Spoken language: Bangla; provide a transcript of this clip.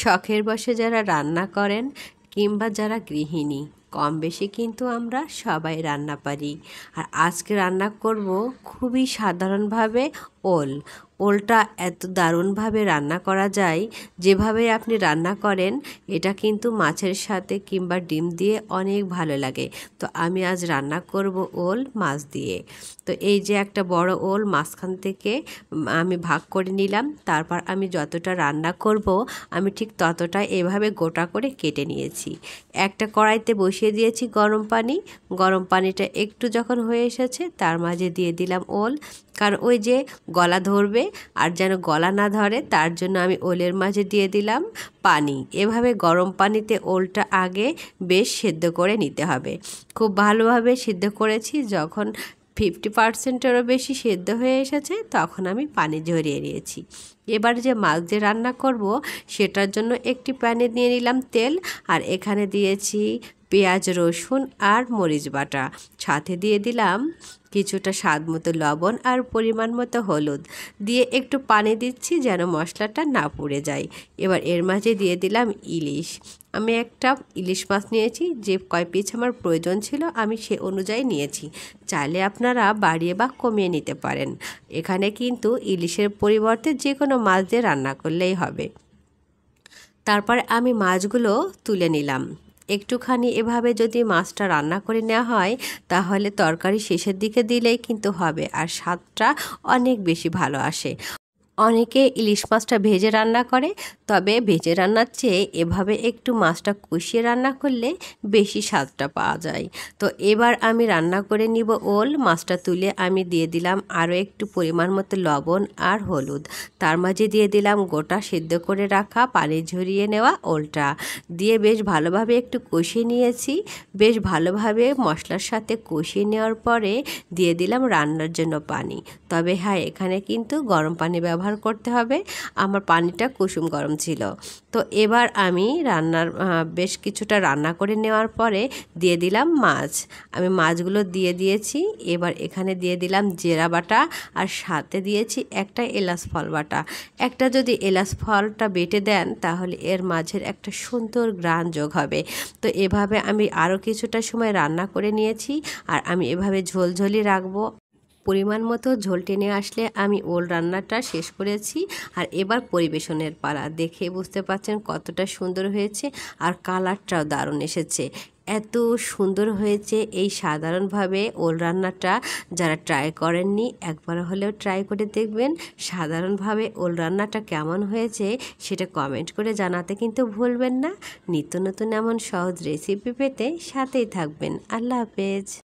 শখের বসে যারা রান্না করেন কিংবা যারা গৃহিণী কম বেশি কিন্তু আমরা সবাই রান্না পারি আর আজকে রান্না করব খুবই সাধারণভাবে ওল ওলটা এত দারুণভাবে রান্না করা যায় যেভাবে আপনি রান্না করেন এটা কিন্তু মাছের সাথে কিংবা ডিম দিয়ে অনেক ভালো লাগে তো আমি আজ রান্না করব ওল মাছ দিয়ে তো এই যে একটা বড় ওল মাঝখান থেকে আমি ভাগ করে নিলাম তারপর আমি যতটা রান্না করব আমি ঠিক ততটা এভাবে গোটা করে কেটে নিয়েছি একটা কড়াইতে বসিয়ে দিয়েছি গরম পানি গরম পানিটা একটু যখন হয়ে এসেছে তার মাঝে দিয়ে দিলাম ওল কারণ ওই যে গলা ধরবে আর যেন গলা না ধরে তার জন্য আমি ওলের মাঝে দিয়ে দিলাম পানি এভাবে গরম পানিতে ওলটা আগে বেশ সেদ্ধ করে নিতে হবে খুব ভালোভাবে সিদ্ধ করেছি যখন ফিফটি পার্সেন্টেরও বেশি সেদ্ধ হয়ে এসেছে তখন আমি পানি ঝরিয়ে নিয়েছি এবার যে মাছ দিয়ে রান্না করব সেটার জন্য একটি প্যানে নিয়ে নিলাম তেল আর এখানে দিয়েছি পেঁয়াজ রসুন আর মরিচ বাটা সাথে দিয়ে দিলাম কিছুটা স্বাদ মতো লবণ আর পরিমাণ মতো হলুদ দিয়ে একটু পানি দিচ্ছি যেন মশলাটা না পুড়ে যায় এবার এর মাঝে দিয়ে দিলাম ইলিশ আমি একটা ইলিশ মাছ নিয়েছি যে কয় পিস আমার প্রয়োজন ছিল আমি সে অনুযায়ী নিয়েছি চাইলে আপনারা বাড়িয়ে বা কমিয়ে নিতে পারেন এখানে কিন্তু ইলিশের পরিবর্তে যে কোনো মাছ দিয়ে রান্না করলেই হবে তারপর আমি মাছগুলো তুলে নিলাম একটুখানি এভাবে যদি মাছটা রান্না করে নেওয়া হয় তাহলে তরকারি শেষের দিকে দিলেই কিন্তু হবে আর স্বাদটা অনেক বেশি ভালো আসে অনেকে ইলিশ মাছটা ভেজে রান্না করে তবে ভেজে রান্নার চেয়ে এভাবে একটু মাছটা কষিয়ে রান্না করলে বেশি স্বাদটা পাওয়া যায় তো এবার আমি রান্না করে নিব ওল মাছটা তুলে আমি দিয়ে দিলাম আরও একটু পরিমাণ মতো লবণ আর হলুদ তার মাঝে দিয়ে দিলাম গোটা সেদ্ধ করে রাখা পানি ঝরিয়ে নেওয়া ওলটা দিয়ে বেশ ভালোভাবে একটু কষিয়ে নিয়েছি বেশ ভালোভাবে মশলার সাথে কষিয়ে নেওয়ার পরে দিয়ে দিলাম রান্নার জন্য পানি তবে হ্যাঁ এখানে কিন্তু গরম পানি ব্যবহার ব্যবহার করতে হবে আমার পানিটা কুসুম গরম ছিল তো এবার আমি রান্নার বেশ কিছুটা রান্না করে নেওয়ার পরে দিয়ে দিলাম মাছ আমি মাছগুলো দিয়ে দিয়েছি এবার এখানে দিয়ে দিলাম জেরা বাটা আর সাথে দিয়েছি একটা এলাচ ফল বাটা একটা যদি এলাচ ফলটা বেটে দেন তাহলে এর মাঝের একটা সুন্দর গ্রান যোগ হবে তো এভাবে আমি আরও কিছুটা সময় রান্না করে নিয়েছি আর আমি এভাবে ঝোলঝলি রাখবো পরিমাণ মতো ঝোল টেনে আসলে আমি ওল রান্নাটা শেষ করেছি আর এবার পরিবেশনের পালা দেখে বুঝতে পারছেন কতটা সুন্দর হয়েছে আর কালারটাও দারুণ এসেছে এত সুন্দর হয়েছে এই সাধারণভাবে ওল রান্নাটা যারা ট্রাই করেননি একবার হলেও ট্রাই করে দেখবেন সাধারণভাবে ওল রান্নাটা কেমন হয়েছে সেটা কমেন্ট করে জানাতে কিন্তু ভুলবেন না নিত্য নতুন এমন সহজ রেসিপি পেতে সাথেই থাকবেন আল্লাহ হাফেজ